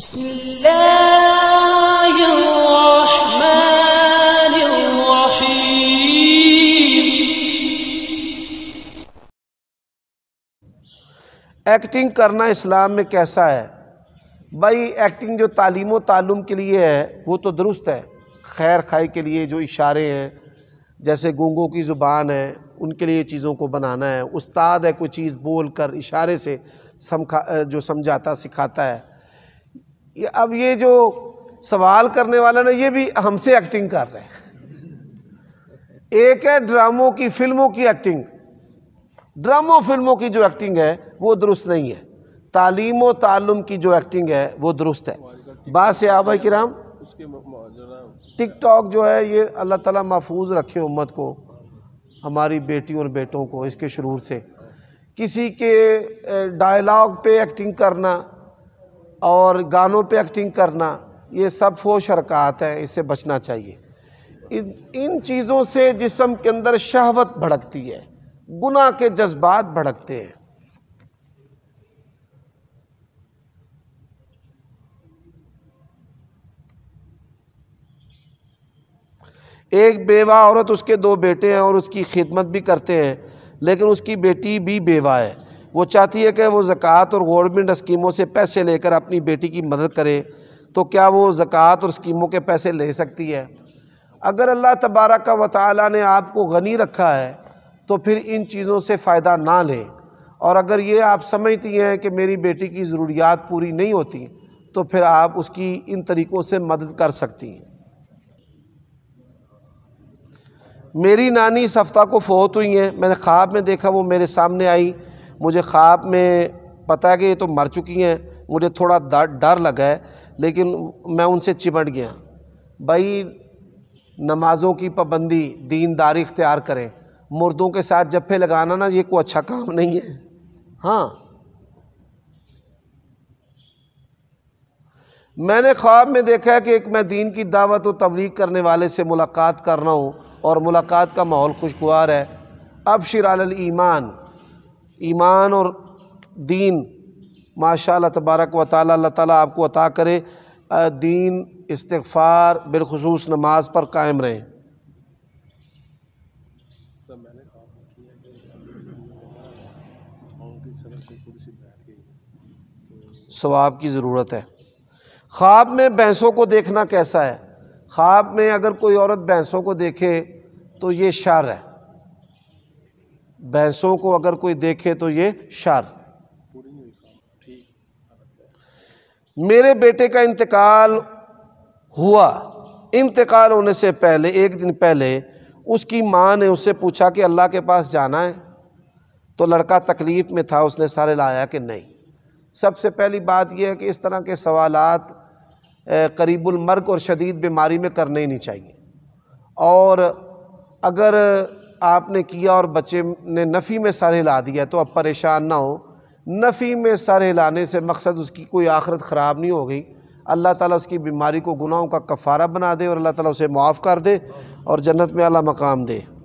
بسم الله الرحمن الرحيم acting करना इस्लाम में कैसा है भाई एक्टिंग जो तालीम तालुम के लिए है वो तो दुरुस्त है खैर खाई के लिए जो इशारे हैं जैसे गोंगों की ज़ुबान है उनके लिए चीज़ों को बनाना है उस्ताद है कोई चीज़ बोल कर इशारे से समखा जो समझाता सिखाता है ये अब ये जो सवाल करने वाला ना ये भी हमसे एक्टिंग कर रहे हैं एक है ड्रामों की फिल्मों की एक्टिंग ड्रामों फिल्मों की जो एक्टिंग है वो दुरुस्त नहीं है तालीम व तालुम की जो एक्टिंग है वो दुरुस्त है बात से भाई किराम टिक टॉक जो है ये अल्लाह ताला महफूज रखे उम्मत को हमारी बेटियों और बेटों को इसके शुरू से किसी के डायलॉग पे एक्टिंग करना और गानों पे एक्टिंग करना ये सब फो शरक़ात है इससे बचना चाहिए इन इन चीज़ों से जिसम के अंदर शहवत भड़कती है गुनाह के जज्बात भड़कते हैं एक बेवा औरत उसके दो बेटे हैं और उसकी खिदमत भी करते हैं लेकिन उसकी बेटी भी बेवा है वो चाहती है कि वो ज़क़़त और गवर्नमेंट स्कीमों से पैसे लेकर अपनी बेटी की मदद करे तो क्या वो ज़क़़त और स्कीमों के पैसे ले सकती है अगर अल्लाह तबारा का वाली ने आपको गनी रखा है तो फिर इन चीज़ों से फ़ायदा ना लें और अगर ये आप समझती हैं कि मेरी बेटी की ज़रूरियात पूरी नहीं होती तो फिर आप उसकी इन तरीक़ों से मदद कर सकती हैं मेरी नानी इस हफ़्ता को फोत हुई हैं मैंने ख्वाब में देखा वो मेरे सामने आई मुझे ख्वाब में पता है कि ये तो मर चुकी हैं मुझे थोड़ा डर लगा है लेकिन मैं उनसे चिमट गया भाई नमाज़ों की पाबंदी दीनदारी इख्तियार करें मुर्दों के साथ जफ्फे लगाना ना ये कोई अच्छा काम नहीं है हाँ मैंने ख्वाब में देखा है कि एक मैं दीन की दावत व तबलीग करने वाले से मुलाकात कर रहा हूँ और मुलाकात का माहौल खुशगवार है अब शिराल ईमान ईमान और दीन माशा तबारक व ताली अल्लाह ताली आपको अता करे दीन इस्तफ़ार बिलखसूस नमाज पर कायम रहें सवाब की ज़रूरत है ख्वाब में भैंसों को देखना कैसा है ख्वाब में अगर कोई औरत भैंसों को देखे तो ये शार है भैंसों को अगर कोई देखे तो ये शार मेरे बेटे का इंतकाल हुआ इंतकाल होने से पहले एक दिन पहले उसकी माँ ने उससे पूछा कि अल्लाह के पास जाना है तो लड़का तकलीफ़ में था उसने सारे लाया कि नहीं सबसे पहली बात यह है कि इस तरह के सवालात मर्ग और शदीद बीमारी में करने ही नहीं चाहिए और अगर आपने किया और बच्चे ने नफ़ी में सर हिला दिया तो अब परेशान ना हो नफ़ी में सर हिलाने से मकसद उसकी कोई आखरत ख़राब नहीं हो गई अल्लाह ताला उसकी बीमारी को गुनाहों का कफ़ारा बना दे और अल्लाह ताला उसे माफ़ कर दे और जन्नत में अला मकाम दे